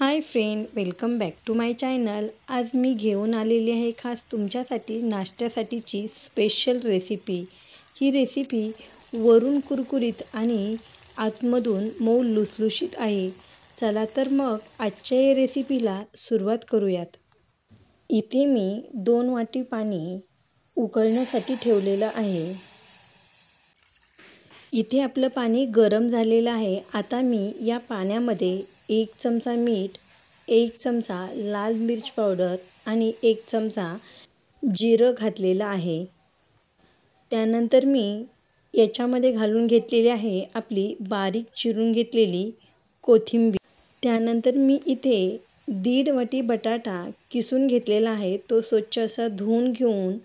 high friend welcome back to my channel आज मी घेऊन आलेली आहे खास तुमच्यासाठी नाश्त्यासाठीची स्पेशल रेसिपी ही रेसिपी वरून कुरकुरीत आणि आतमधून मऊ लुसलुशीत आहे चला तर मग आजच्या या रेसिपीला सुरुवात करूयात इथे मी दोन वाटी पाणी उकळण्यासाठी ठेवलेलं आहे इथे आपलं पाणी गरम झालेलं आहे आता मी या पाण्यामध्ये एक चमचा मीठ एक चमचा लाल मिरच पावडर आणि एक चमचा जिरं घातलेलं आहे त्यानंतर मी याच्यामध्ये घालून घेतलेली आहे आपली बारीक चिरून घेतलेली कोथिंबीर त्यानंतर मी इथे दीड वटी बटाटा किसून घेतलेला आहे तो स्वच्छ असा धुवून घेऊन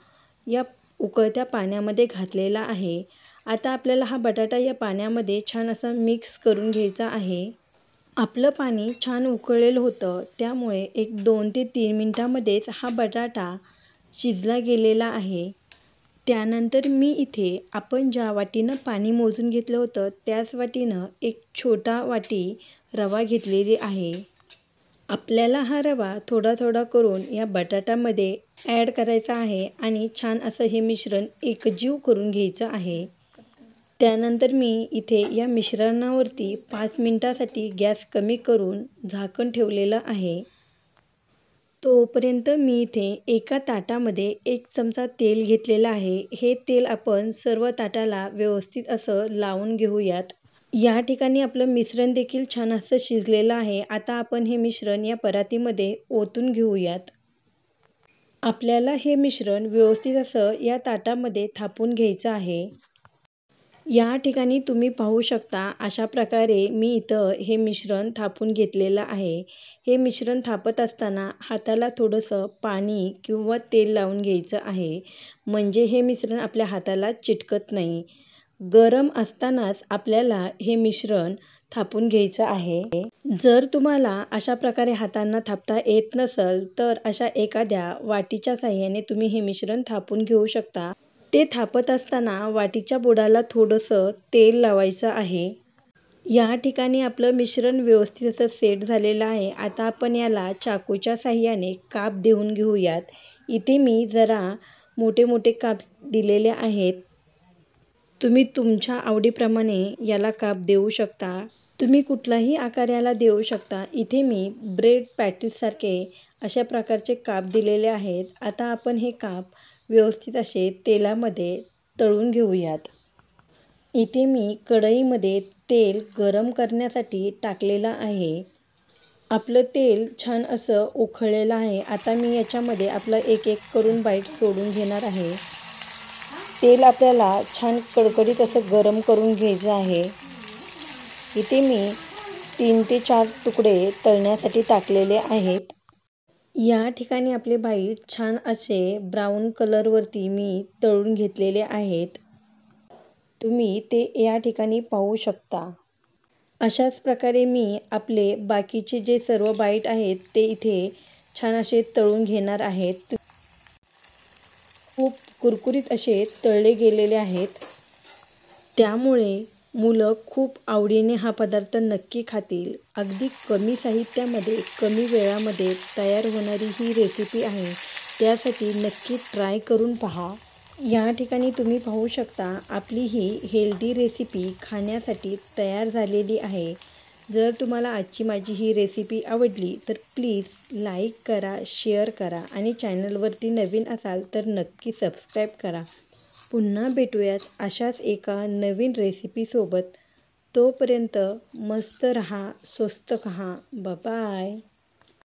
या उकळत्या पाण्यामध्ये घातलेला आहे आता आपल्याला हा बटाटा या पाण्यामध्ये छान असा मिक्स करून घ्यायचा आहे आपलं पाणी छान उकळलेलं होतं त्यामुळे एक दोन ते तीन मिनटामध्येच हा बटाटा शिजला गेलेला आहे त्यानंतर मी इथे आपण ज्या वाटीनं पाणी मोजून घेतलं होतं त्याच वाटीनं एक छोटा वाटी रवा घेतलेली आहे आपल्याला हा रवा थोडा थोडा करून या बटाट्यामध्ये ॲड करायचा आहे आणि छान असं हे मिश्रण एकजीव करून घ्यायचं आहे त्यानंतर मी इथे या मिश्रणावरती पाच मिनटासाठी गॅस कमी करून झाकण ठेवलेलं आहे तोपर्यंत मी इथे एका ताटामध्ये एक चमचा तेल घेतलेला आहे हे तेल आपण सर्व ताटाला व्यवस्थित असं लावून घेऊयात या ठिकाणी आपलं मिश्रण देखील छान असं शिजलेलं आहे आता आपण हे मिश्रण या परातीमध्ये ओतून घेऊयात आपल्याला हे मिश्रण व्यवस्थित असं या ताटामध्ये थापून घ्यायचं आहे या ठिकाणी तुम्ही पाहू शकता अशा प्रकारे मी इथं हे मिश्रण थापून घेतलेलं आहे हे मिश्रण थापत असताना हाताला थोडंसं पाणी किंवा तेल लावून घ्यायचं आहे म्हणजे हे मिश्रण आपल्या हाताला चिटकत नाही गरम असतानाच आपल्याला हे मिश्रण थापून घ्यायचं आहे जर तुम्हाला अशा प्रकारे हातांना थापता येत नसेल तर अशा एखाद्या वाटीच्या साह्याने तुम्ही हे मिश्रण थापून घेऊ शकता ते थापत असताना वाटीच्या बुडाला थोडंसं तेल लावायचं आहे या ठिकाणी आपलं मिश्रण व्यवस्थित असं सेट झालेलं आहे आता आपण याला चाकूच्या साह्याने काप देऊन घेऊयात इथे मी जरा मोठे मोठे काप दिलेले आहेत तुम्ही तुमच्या आवडीप्रमाणे याला काप देऊ शकता तुम्ही कुठलाही आकार याला देऊ शकता इथे मी ब्रेड पॅटीसारखे अशा प्रकारचे काप दिलेले आहेत आता आपण हे काप व्यवस्थित असे तेलामध्ये तळून घेऊयात इथे मी कढईमध्ये तेल गरम करण्यासाठी टाकलेलं आहे आपलं तेल छान असं उखळलेलं आहे आता मी याच्यामध्ये आपलं एक एक करून बाईट सोडून घेणार आहे तेल आपल्याला छान कडकडीत असं गरम करून घ्यायचं आहे इथे मी तीन ते चार तुकडे तळण्यासाठी टाकलेले आहेत या ठिकाणी आपले बाईट छान असे ब्राऊन कलरवरती मी तळून घेतलेले आहेत तुम्ही ते या ठिकाणी पाहू शकता अशाच प्रकारे मी आपले बाकीचे जे सर्व बाईट आहेत ते इथे छान असे तळून घेणार आहेत खूप कुरकुरीत असे तळले गेलेले आहेत त्यामुळे मुलं खूप आवडीने हा पदार्थ नक्की खातील अगदी कमी साहित्यामध्ये कमी वेळामध्ये तयार होणारी ही रेसिपी आहे त्यासाठी नक्की ट्राय करून पहा या ठिकाणी तुम्ही पाहू शकता आपली ही हेल्दी रेसिपी खाण्यासाठी तयार झालेली आहे जर तुम्हाला आजची माझी ही रेसिपी आवडली तर प्लीज लाईक करा शेअर करा आणि चॅनलवरती नवीन असाल तर नक्की सबस्क्राईब करा पुन्हा भेटूयात अशाच एका नवीन रेसिपीसोबत तोपर्यंत मस्त रहा स्वस्त कहा बाय